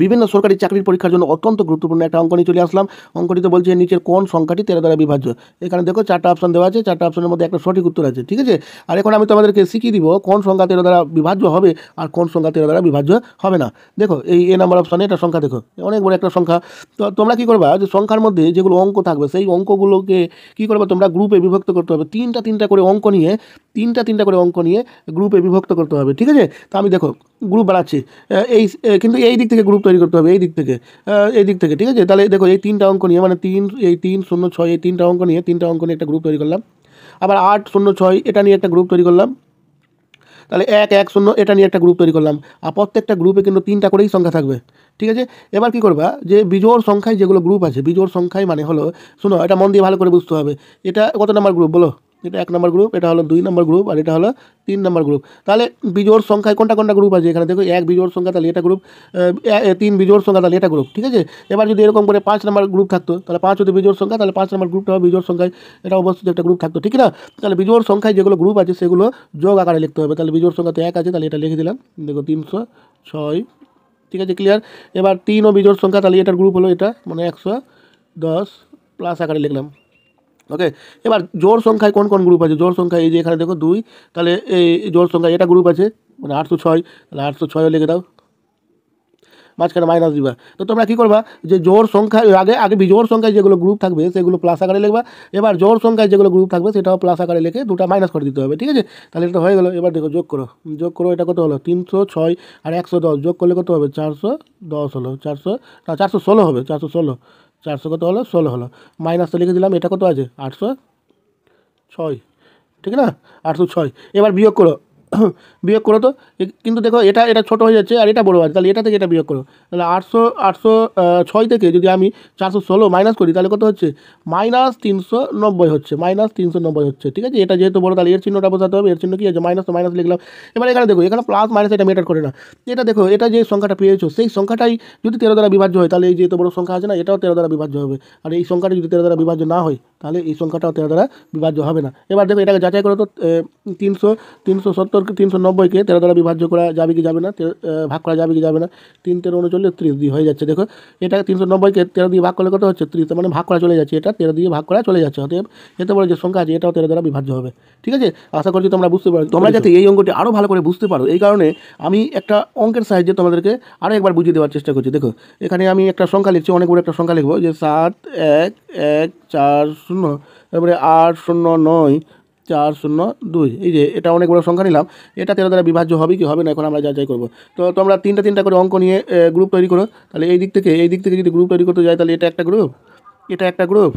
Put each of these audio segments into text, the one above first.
বিভিন্ন সরকারি চাকরির পরীক্ষার জন্য অত্যন্ত গুরুত্বপূর্ণ একটা অঙ্ক নিয়ে চলে আসলাম অঙ্কটিতে বলছে নিচের কোন সংখ্যাটি তেরো দ্বারা বিভাজ্য এখানে দেখো চারটা অপশন দেওয়া আছে চারটা অপশনের মধ্যে একটা সঠিক উত্তর আছে ঠিক আছে আর এখন আমি তোমাদেরকে শিখিয়ে দিব কোন সংখ্যা তেরো দ্বারা বিভাজ্য হবে আর কোন সংখ্যা তেরো দ্বারা বিভাজ্য হবে না দেখো এই এ নাম্বার অপশানে একটা সংখ্যা দেখো অনেক বড় একটা সংখ্যা তো তোমরা কী করবা যে সংখ্যার মধ্যে যেগুলো অঙ্ক থাকবে সেই অঙ্কগুলোকে কি করবা তোমরা গ্রুপে বিভক্ত করতে হবে তিনটা তিনটা করে অঙ্ক নিয়ে তিনটা তিনটা করে অঙ্ক নিয়ে গ্রুপে বিভক্ত করতে হবে ঠিক আছে তো আমি দেখো গ্রুপ বাড়াচ্ছি এই কিন্তু এই দিক থেকে গ্রুপ তৈরি করতে হবে এই দিক থেকে এই দিক থেকে ঠিক আছে তাহলে দেখো এই তিনটা অঙ্ক নিয়ে মানে তিন এই তিন শূন্য ছয় এই তিনটা অঙ্ক নিয়ে তিনটা অঙ্ক নিয়ে একটা গ্রুপ তৈরি করলাম আবার আট শূন্য ছয় এটা নিয়ে একটা গ্রুপ তৈরি করলাম তাহলে এক এক শূন্য এটা নিয়ে একটা গ্রুপ তৈরি করলাম আর প্রত্যেকটা গ্রুপে কিন্তু তিনটা করেই সংখ্যা থাকবে ঠিক আছে এবার কি করবা যে বিজোর সংখ্যায় যেগুলো গ্রুপ আছে বিজোর সংখ্যায় মানে হলো শোনো এটা মন দিয়ে ভালো করে বুঝতে হবে এটা কত নাম্বার গ্রুপ বলো এটা এক নম্বর গ্রুপ এটা হলো দুই নম্বর গ্রুপ আর এটা হলো তিন নম্বর গ্রুপ তাহলে বিজোর সংখ্যায় কোনটা কোনটা গ্রুপ আছে এখানে দেখো এক বিজোর সংখ্যা তাহলে এটা গ্রুপ তিন বিজোর সংখ্যা তাহলে এটা গ্রুপ ঠিক আছে এবার যদি এরকম করে পাঁচ নম্বর গ্রুপ থাকতো তাহলে পাঁচ হতে বিজোর সংখ্যা তাহলে পাঁচ নম্বর গ্রুপটা হবে বিজোর সংখ্যায় এটা অবস্থিত একটা গ্রুপ থাকতো ঠিক না তাহলে বিজোর সংখ্যায় যেগুলো গ্রুপ আছে সেগুলো যোগ আকারে লিখতে হবে তাহলে বিজোর সংখ্যা তো এক আছে তাহলে এটা লিখে দিলাম দেখো তিনশো ছয় ঠিক আছে ক্লিয়ার এবার তিন ও বিজোর সংখ্যা তাহলে এটার গ্রুপ হলো এটা মানে একশো দশ প্লাস আকারে লিখলাম ওকে এবার জোর সংখ্যায় কোন কোন গ্রুপ আছে জোর সংখ্যা এই যে এখানে দেখো দুই তাহলে এই জোর সংখ্যা এটা গ্রুপ আছে মানে আটশো ছয় তাহলে আটশো ছয়ও লিখে দাও মাঝখানে মাইনাস দিবা তো তোমরা কী করবা যে জোর সংখ্যা আগে আগে বিজোর সংখ্যায় যেগুলো গ্রুপ থাকবে সেগুলো প্লাস আকারে লিখবা এবার জোর সংখ্যায় যেগুলো গ্রুপ থাকবে সেটাও প্লাস আকারে লিখে দুটা মাইনাস করে দিতে হবে ঠিক আছে তাহলে এটা হয়ে গেলো এবার দেখো যোগ করো যোগ করো এটা কত হলো তিনশো ছয় আর একশো দশ যোগ করলে কত হবে চারশো দশ হলো চারশো না চারশো ষোলো হবে চারশো ষোলো চারশো কত হলো ষোলো হলো মাইনাস তো লিখে দিলাম এটা কত আছে আটশো ছয় ঠিক না আটশো ছয় এবার বিয়োগ করো বিয়োগ করো তো কিন্তু দেখো এটা এটা ছোটো হয়ে যাচ্ছে আর এটা বড় আছে তাহলে এটা থেকে এটা বিয়োগ করো তাহলে আটশো আটশো ছয় থেকে যদি আমি চারশো ষোলো মাইনাস করি তাহলে কত হচ্ছে মাইনাস তিনশো নব্বই হচ্ছে মাইনাস তিনশো নব্বই হচ্ছে ঠিক আছে এটা যেহেতু বড় তাহলে এর চিহ্নটা বোঝাতে হবে এর চিহ্ন কি আছে মাইনাস তো মাইনাস লিখলাম এবার এখানে দেখো এখানে প্লাস মাইনাস এটা মেটার করে না এটা দেখো এটা যে সংখ্যাটা পেয়েছো সেই সংখ্যাটাই যদি তেরো দ্বারা বিভাজ্য হয় তাহলে এই যেহেতু বড়ো বড় সংখ্যা আছে না এটাও তেরো দ্বারা বিভাজ্য হবে আর এই সংখ্যাটা যদি তেরো দ্বারা বিভাজ্য না হয় তাহলে এই সংখ্যাটাও তেরো দ্বারা বিভাজ্য হবে না এবার দেখো এটাকে যাচাই করে তো তিনশো তিনশো সত্তরকে তিনশো নব্বইকে তেরো দ্বারা বিভাজ্য করা যাবে কি যাবে না ভাগ করা যাবে কি যাবে না তিন তেরো উনচল্লিশ ত্রিশ দিয়ে হয়ে যাচ্ছে দেখো এটাকে তিনশো নব্বইকে তেরো দিয়ে ভাগ করলে কত হচ্ছে ত্রিশ মানে ভাগ করা চলে যাচ্ছে এটা তেরো দিয়ে ভাগ করা চলে যাচ্ছে অতএব এতে বলে যে সংখ্যা আছে এটাও তেরো দ্বারা বিভাজ্য হবে ঠিক আছে আশা করছি তোমরা বুঝতে পারো তোমরা যাতে এই অঙ্কটি আরও ভালো করে বুঝতে পারো এই কারণে আমি একটা অঙ্কের সাহায্যে তোমাদেরকে আরও একবার বুঝিয়ে দেওয়ার চেষ্টা করছি দেখো এখানে আমি একটা সংখ্যা লিখছি অনেক বড় একটা সংখ্যা লিখবো যে সাত এক এক চার শূন্য তারপরে আট শূন্য নয় চার শূন্য দুই এই যে এটা অনেক বড় সংখ্যা নিলাম এটা তেরো দ্বারা বিভাজ্য হবে কি হবে না এখন আমরা যা যাই করবো তো তোমরা তিনটা তিনটা করে অঙ্ক নিয়ে গ্রুপ তৈরি করো তাহলে এই দিক থেকে এই দিক থেকে যদি গ্রুপ তৈরি করতে যাই তাহলে এটা একটা গ্রুপ এটা একটা গ্রুপ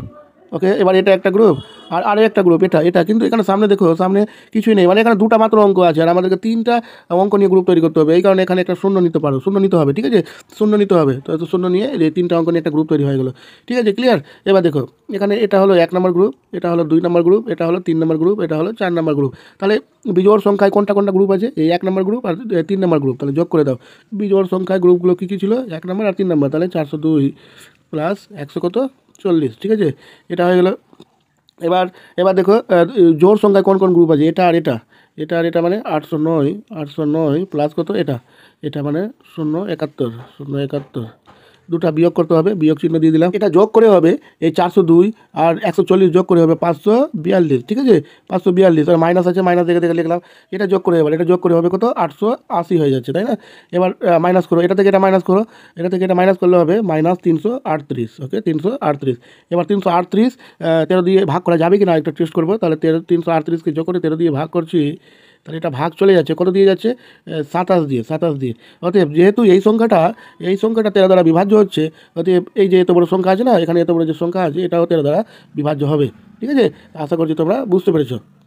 ওকে এবার এটা একটা গ্রুপ আর আরও একটা গ্রুপ এটা এটা কিন্তু এখানে সামনে দেখো সামনে কিছুই নেই মানে এখানে দুটা মাত্র অঙ্ক আছে আর আমাদেরকে তিনটা অঙ্ক নিয়ে গ্রুপ তৈরি করতে হবে এই কারণে এখানে একটা শূন্য নিতে পারো শূন্য নিতে হবে ঠিক আছে শূন্য নিতে হবে তো এত শূন্য নিয়ে এই তিনটা অঙ্ক নিয়ে একটা গ্রুপ তৈরি হয়ে গেলো ঠিক আছে ক্লিয়ার এবার দেখো এখানে এটা হলো এক নম্বর গ্রুপ এটা হলো দুই নম্বর গ্রুপ এটা হলো তিন নম্বর গ্রুপ এটা হলো চার নম্বর গ্রুপ তাহলে বিজোর সংখ্যায় কোনটা কোনটা গ্রুপ আছে এই এক নম্বর গ্রুপ আর তিন নম্বর গ্রুপ তাহলে যোগ করে দাও বিজোর সংখ্যায় গ্রুপগুলো কী কী ছিল এক নম্বর আর তিন নম্বর তাহলে চারশো দুই প্লাস একশো কত চল্লিশ ঠিক আছে এটা হয়ে গেলো এবার এবার দেখো জোর সংখ্যায় কোন কোন গ্রুপ আছে এটা আর এটা এটা আর এটা মানে আটশো নয় আটশো নয় প্লাস কত এটা এটা মানে শূন্য একাত্তর শূন্য একাত্তর দুটা বিয়োগ করতে হবে বিয়োগ চিহ্ন দিয়ে দিলাম এটা যোগ করে হবে এই চারশো দুই আর একশো চল্লিশ যোগ করে হবে পাঁচশো বিয়াল্লিশ ঠিক আছে পাঁচশো বিয়াল্লিশ আর মাইনাস আছে মাইনাস দেখে দেখে লিখলাম এটা যোগ করে হবে এটা যোগ করে হবে কত আটশো আশি হয়ে যাচ্ছে তাই না এবার মাইনাস করো এটা থেকে এটা মাইনাস করো এটা থেকে এটা মাইনাস করলে হবে মাইনাস তিনশো আটত্রিশ ওকে তিনশো আটত্রিশ এবার তিনশো আটত্রিশ তেরো দিয়ে ভাগ করা যাবে কি না একটা টেস্ট করবো তাহলে তেরো তিনশো আটত্রিশকে যোগ করে তেরো দিয়ে ভাগ করছি তাহলে এটা ভাগ চলে যাচ্ছে কত দিয়ে যাচ্ছে সাতাশ দিয়ে সাতাশ দিয়ে অতএব যেহেতু এই সংখ্যাটা এই সংখ্যাটা তেরো দ্বারা বিভাজ্য হচ্ছে অতএব এই যে এত বড় সংখ্যা আছে না এখানে এত বড় যে সংখ্যা আছে এটাও তেরো দ্বারা বিভাজ্য হবে ঠিক আছে আশা করছি তোমরা বুঝতে পেরেছো